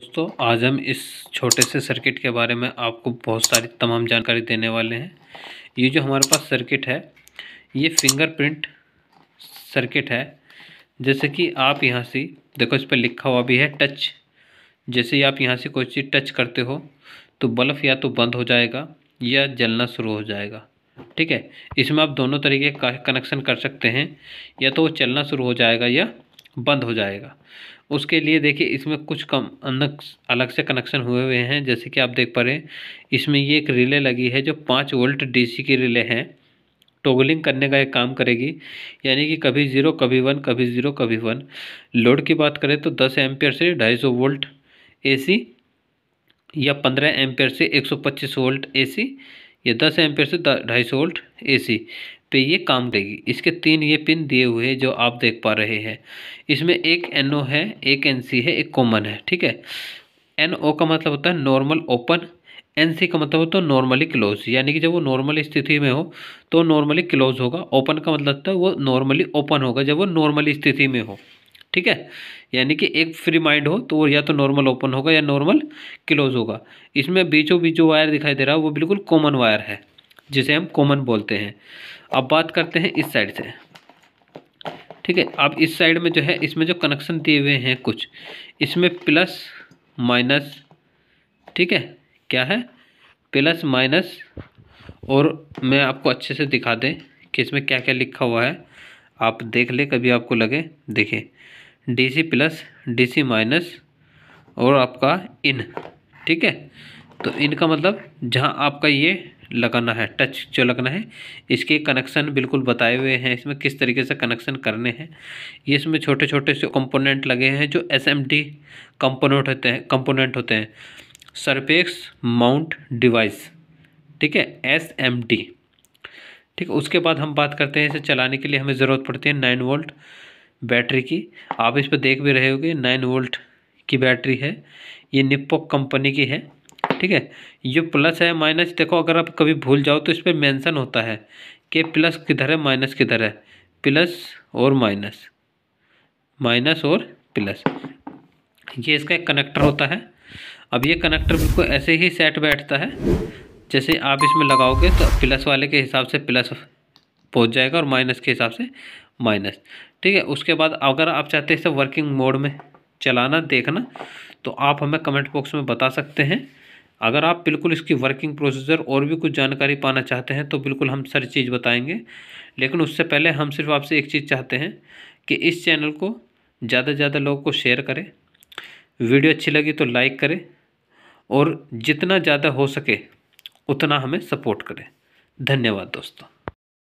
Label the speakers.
Speaker 1: दोस्तों आज हम इस छोटे से सर्किट के बारे में आपको बहुत सारी तमाम जानकारी देने वाले हैं ये जो हमारे पास सर्किट है ये फिंगरप्रिंट सर्किट है जैसे कि आप यहाँ से देखो इस पर लिखा हुआ भी है टच जैसे ही आप यहाँ से कोई चीज़ टच करते हो तो बल्ब या तो बंद हो जाएगा या जलना शुरू हो जाएगा ठीक है इसमें आप दोनों तरीके का कनेक्शन कर सकते हैं या तो वो चलना शुरू हो जाएगा या बंद हो जाएगा उसके लिए देखिए इसमें कुछ कम अलग से कनेक्शन हुए हुए हैं जैसे कि आप देख पा रहे हैं इसमें ये एक रिले लगी है जो पाँच वोल्ट डीसी की रिले हैं टोगलिंग करने का एक काम करेगी यानी कि कभी ज़ीरो कभी वन कभी ज़ीरो कभी वन लोड की बात करें तो दस एम्पियर से ढाई सौ वोल्ट ए या पंद्रह एम्पियर से एक सौ पच्चीस वोल्ट ए ये दस एम्पेयर से ढाई सौ वोल्ट एसी पे ये काम देगी इसके तीन ये पिन दिए हुए हैं जो आप देख पा रहे हैं इसमें एक एनओ है एक एनसी है एक कॉमन है ठीक है एनओ का मतलब होता है नॉर्मल ओपन एन सी का मतलब होता है नॉर्मली क्लोज यानी कि जब वो नॉर्मल स्थिति में हो तो नॉर्मली क्लोज होगा ओपन का मतलब होता है वो नॉर्मली ओपन होगा जब वो नॉर्मली स्थिति में हो ठीक है यानी कि एक फ्री माइंड हो तो या तो नॉर्मल ओपन होगा या नॉर्मल क्लोज होगा इसमें बीचों बीच जो वायर दिखाई दे रहा है वो बिल्कुल कॉमन वायर है जिसे हम कॉमन बोलते हैं अब बात करते हैं इस साइड से ठीक है अब इस साइड में जो है इसमें जो कनेक्शन दिए हुए हैं कुछ इसमें प्लस माइनस ठीक है क्या है प्लस माइनस और मैं आपको अच्छे से दिखा दें कि इसमें क्या क्या लिखा हुआ है आप देख ले कभी आपको लगे देखिए D C plus D C minus और आपका इन ठीक है तो इनका मतलब जहाँ आपका ये लगाना है टच जो लगना है इसके कनेक्शन बिल्कुल बताए हुए हैं इसमें किस तरीके से कनेक्शन करने हैं ये इसमें छोटे छोटे से कंपोनेंट लगे हैं जो एस एम डी कंपोनेंट होते हैं कंपोनेंट होते हैं सरपेक्स माउंट डिवाइस ठीक है एस एम डी ठीक उसके बाद हम बात करते हैं इसे चलाने के लिए हमें ज़रूरत पड़ती है नाइन वोल्ट बैटरी की आप इस पर देख भी रहे होगे नाइन वोल्ट की बैटरी है ये निप्पो कंपनी की है ठीक है ये प्लस है माइनस देखो अगर आप कभी भूल जाओ तो इस पर मैंसन होता है कि प्लस किधर है माइनस किधर है प्लस और माइनस माइनस और प्लस ये इसका एक कनेक्टर होता है अब ये कनेक्टर बिल्कुल ऐसे ही सेट बैठता है जैसे आप इसमें लगाओगे तो प्लस वाले के हिसाब से प्लस पहुंच जाएगा और माइनस के हिसाब से माइनस ठीक है उसके बाद अगर आप चाहते हैं इसे वर्किंग मोड में चलाना देखना तो आप हमें कमेंट बॉक्स में बता सकते हैं अगर आप बिल्कुल इसकी वर्किंग प्रोसीजर और भी कुछ जानकारी पाना चाहते हैं तो बिल्कुल हम सारी चीज़ बताएंगे लेकिन उससे पहले हम सिर्फ आपसे एक चीज़ चाहते हैं कि इस चैनल को ज़्यादा से ज़्यादा लोगों को शेयर करें वीडियो अच्छी लगी तो लाइक करें और जितना ज़्यादा हो सके उतना हमें सपोर्ट करें धन्यवाद दोस्तों